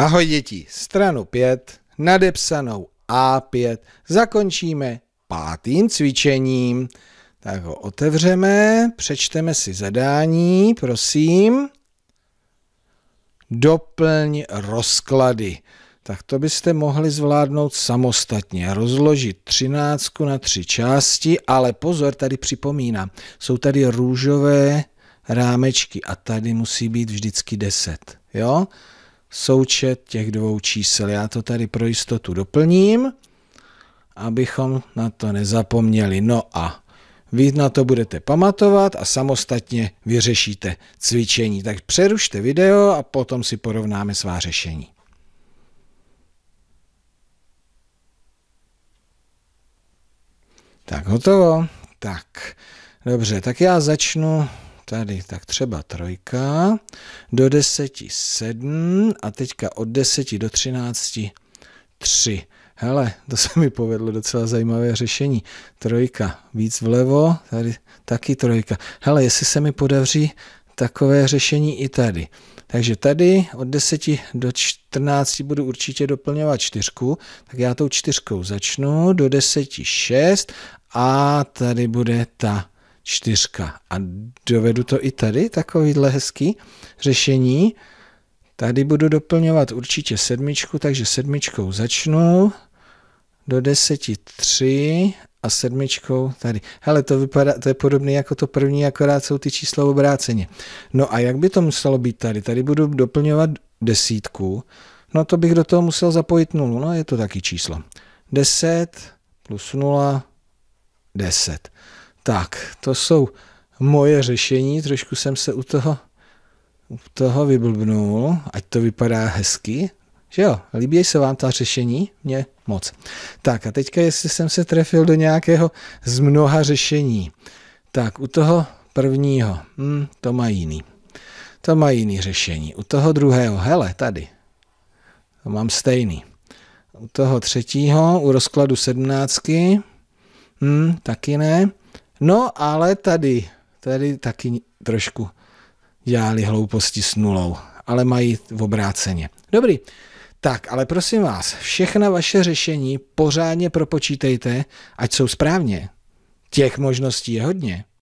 Ahoj děti, stranu 5, nadepsanou A5, zakončíme pátým cvičením. Tak ho otevřeme, přečteme si zadání, prosím. Doplň rozklady. Tak to byste mohli zvládnout samostatně. Rozložit třináctku na tři části, ale pozor, tady připomínám, jsou tady růžové rámečky a tady musí být vždycky deset. Jo? součet těch dvou čísel. Já to tady pro jistotu doplním, abychom na to nezapomněli. No a vy na to budete pamatovat a samostatně vyřešíte cvičení. Tak přerušte video a potom si porovnáme svá řešení. Tak hotovo. Tak, dobře, tak já začnu tady, tak třeba trojka, do deseti sedm a teďka od deseti do třinácti tři. Hele, to se mi povedlo docela zajímavé řešení. Trojka víc vlevo, tady taky trojka. Hele, jestli se mi podaří takové řešení i tady. Takže tady od 10 do 14 budu určitě doplňovat čtyřku, tak já tou čtyřkou začnu, do 10 6 a tady bude ta čtyřka. A dovedu to i tady, takovýhle hezký řešení. Tady budu doplňovat určitě sedmičku, takže sedmičkou začnu. Do deseti tři a sedmičkou tady. Hele, to vypadá, to je podobné jako to první, akorát jsou ty čísla obráceně. No a jak by to muselo být tady? Tady budu doplňovat desítku. No to bych do toho musel zapojit nulu, no je to taky číslo. 10 plus 0, 10. Tak, to jsou moje řešení, trošku jsem se u toho, u toho vyblbnul, ať to vypadá hezky, že jo, líbí se vám ta řešení? Mně moc. Tak a teďka, jestli jsem se trefil do nějakého z mnoha řešení. Tak u toho prvního, hm, to má jiný. To má jiný řešení. U toho druhého, hele, tady. To mám stejný. U toho třetího, u rozkladu sedmnáctky, hm, taky ne. No ale tady, tady taky trošku dělali hlouposti s nulou, ale mají v obráceně. Dobrý, tak ale prosím vás, všechna vaše řešení pořádně propočítejte, ať jsou správně. Těch možností je hodně.